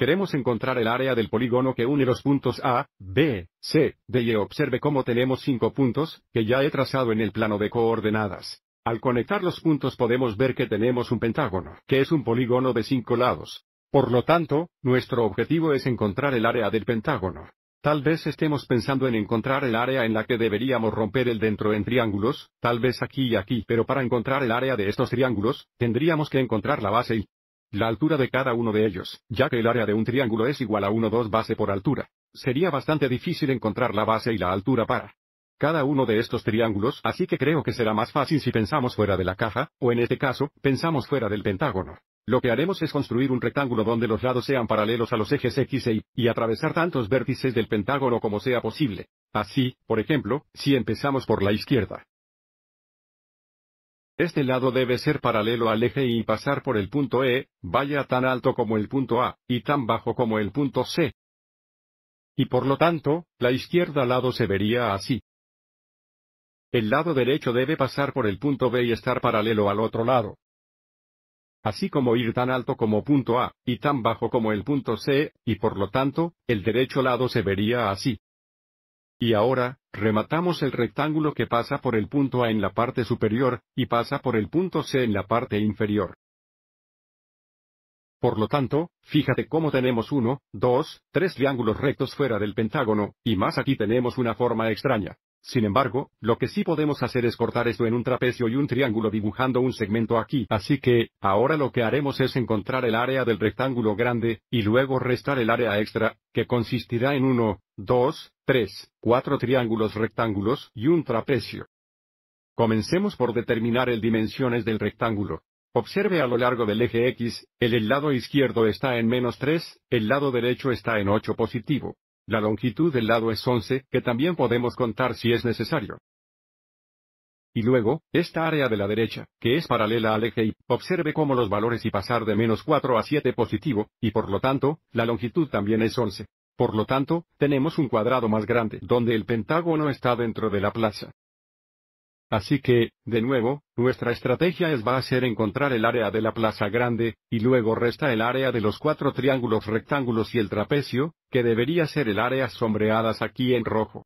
Queremos encontrar el área del polígono que une los puntos A, B, C, D y e. Observe cómo tenemos cinco puntos, que ya he trazado en el plano de coordenadas. Al conectar los puntos podemos ver que tenemos un pentágono, que es un polígono de cinco lados. Por lo tanto, nuestro objetivo es encontrar el área del pentágono. Tal vez estemos pensando en encontrar el área en la que deberíamos romper el dentro en triángulos, tal vez aquí y aquí, pero para encontrar el área de estos triángulos, tendríamos que encontrar la base y, la altura de cada uno de ellos, ya que el área de un triángulo es igual a 1 2 base por altura. Sería bastante difícil encontrar la base y la altura para cada uno de estos triángulos, así que creo que será más fácil si pensamos fuera de la caja, o en este caso, pensamos fuera del pentágono. Lo que haremos es construir un rectángulo donde los lados sean paralelos a los ejes X e Y, y atravesar tantos vértices del pentágono como sea posible. Así, por ejemplo, si empezamos por la izquierda, este lado debe ser paralelo al eje y pasar por el punto E, vaya tan alto como el punto A, y tan bajo como el punto C. Y por lo tanto, la izquierda lado se vería así. El lado derecho debe pasar por el punto B y estar paralelo al otro lado. Así como ir tan alto como punto A, y tan bajo como el punto C, y por lo tanto, el derecho lado se vería así. Y ahora, rematamos el rectángulo que pasa por el punto A en la parte superior, y pasa por el punto C en la parte inferior. Por lo tanto, fíjate cómo tenemos uno, dos, tres triángulos rectos fuera del pentágono, y más aquí tenemos una forma extraña. Sin embargo, lo que sí podemos hacer es cortar esto en un trapecio y un triángulo dibujando un segmento aquí. Así que, ahora lo que haremos es encontrar el área del rectángulo grande, y luego restar el área extra, que consistirá en 1, 2, tres, cuatro triángulos rectángulos y un trapecio. Comencemos por determinar el dimensiones del rectángulo. Observe a lo largo del eje X, el, lado izquierdo está en menos 3, el lado derecho está en 8 positivo. La longitud del lado es 11, que también podemos contar si es necesario. Y luego, esta área de la derecha, que es paralela al eje Y, observe cómo los valores y pasar de menos 4 a 7 positivo, y por lo tanto, la longitud también es 11. Por lo tanto, tenemos un cuadrado más grande donde el pentágono está dentro de la plaza. Así que, de nuevo, nuestra estrategia es va a ser encontrar el área de la plaza grande, y luego resta el área de los cuatro triángulos rectángulos y el trapecio, que debería ser el área sombreadas aquí en rojo.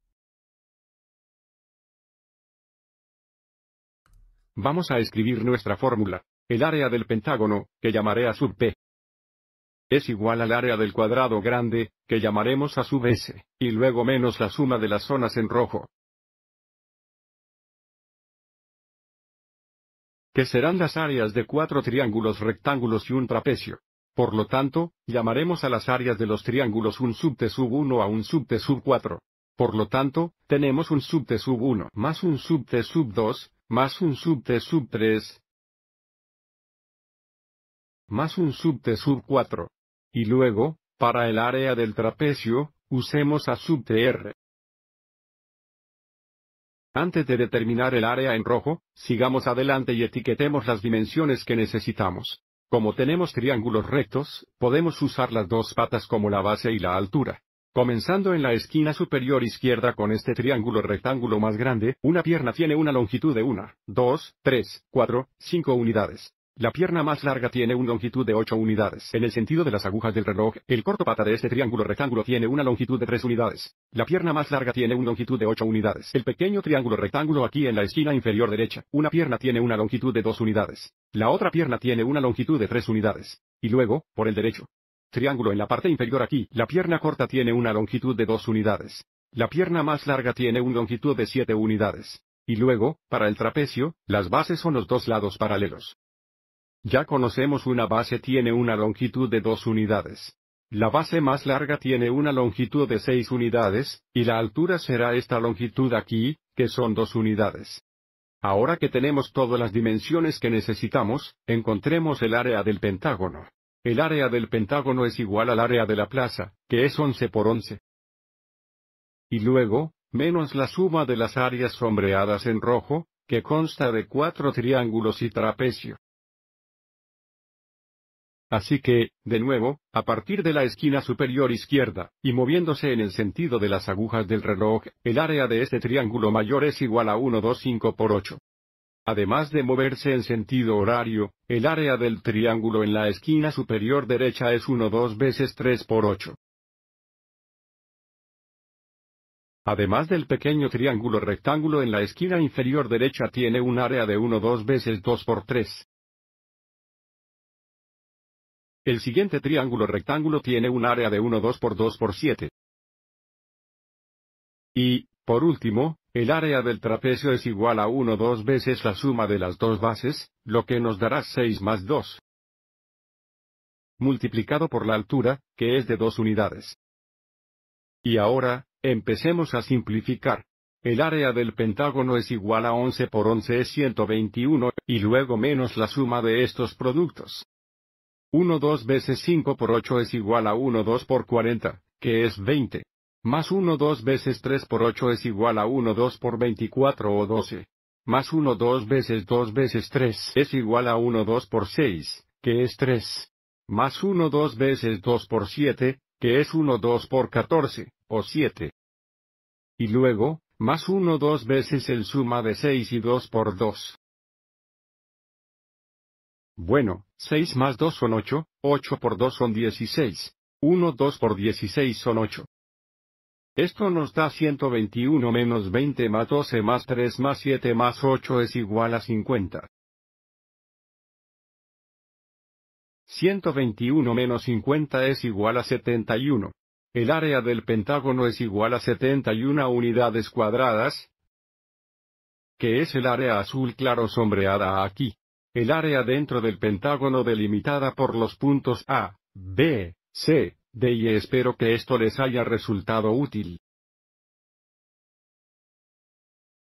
Vamos a escribir nuestra fórmula. El área del pentágono, que llamaré a sub p, es igual al área del cuadrado grande, que llamaremos a sub s, y luego menos la suma de las zonas en rojo. que serán las áreas de cuatro triángulos rectángulos y un trapecio. Por lo tanto, llamaremos a las áreas de los triángulos un T sub 1 a un T sub 4. Por lo tanto, tenemos un T sub 1 más un T sub 2, más un T sub 3, más un T sub 4. Y luego, para el área del trapecio, usemos a subtr. Antes de determinar el área en rojo, sigamos adelante y etiquetemos las dimensiones que necesitamos. Como tenemos triángulos rectos, podemos usar las dos patas como la base y la altura. Comenzando en la esquina superior izquierda con este triángulo rectángulo más grande, una pierna tiene una longitud de 1, 2, 3, 4, 5 unidades. La pierna más larga tiene una longitud de 8 unidades. En el sentido de las agujas del reloj, el corto pata de este triángulo rectángulo tiene una longitud de 3 unidades. La pierna más larga tiene una longitud de 8 unidades. El pequeño triángulo rectángulo aquí en la esquina inferior derecha, una pierna tiene una longitud de 2 unidades. La otra pierna tiene una longitud de 3 unidades. Y luego, por el derecho. Triángulo en la parte inferior aquí, la pierna corta tiene una longitud de 2 unidades. La pierna más larga tiene una longitud de 7 unidades. Y luego, para el trapecio, las bases son los dos lados paralelos. Ya conocemos una base tiene una longitud de dos unidades. La base más larga tiene una longitud de seis unidades, y la altura será esta longitud aquí, que son dos unidades. Ahora que tenemos todas las dimensiones que necesitamos, encontremos el área del pentágono. El área del pentágono es igual al área de la plaza, que es 11 por 11. Y luego, menos la suma de las áreas sombreadas en rojo, que consta de cuatro triángulos y trapecio. Así que, de nuevo, a partir de la esquina superior izquierda, y moviéndose en el sentido de las agujas del reloj, el área de este triángulo mayor es igual a 125 por 8. Además de moverse en sentido horario, el área del triángulo en la esquina superior derecha es 1-2 veces 3 por 8. Además del pequeño triángulo rectángulo en la esquina inferior derecha tiene un área de 1-2 veces 2 por 3. El siguiente triángulo rectángulo tiene un área de 1 2 por 2 por 7. Y, por último, el área del trapecio es igual a 1 2 veces la suma de las dos bases, lo que nos dará 6 más 2. Multiplicado por la altura, que es de 2 unidades. Y ahora, empecemos a simplificar. El área del pentágono es igual a 11 por 11 es 121, y luego menos la suma de estos productos. 1 2 veces 5 por 8 es igual a 1 2 por 40, que es 20. Más 1 2 veces 3 por 8 es igual a 1 2 por 24 o 12. Más 1 2 veces 2 veces 3 es igual a 1 2 por 6, que es 3. Más 1 2 veces 2 por 7, que es 1 2 por 14, o 7. Y luego, más 1 2 veces el suma de 6 y 2 por 2. Bueno, 6 más 2 son 8, 8 por 2 son 16, 1 2 por 16 son 8. Esto nos da 121 menos 20 más 12 más 3 más 7 más 8 es igual a 50. 121 menos 50 es igual a 71. El área del pentágono es igual a 71 unidades cuadradas, que es el área azul claro sombreada aquí. El área dentro del pentágono delimitada por los puntos A, B, C, D y e. espero que esto les haya resultado útil.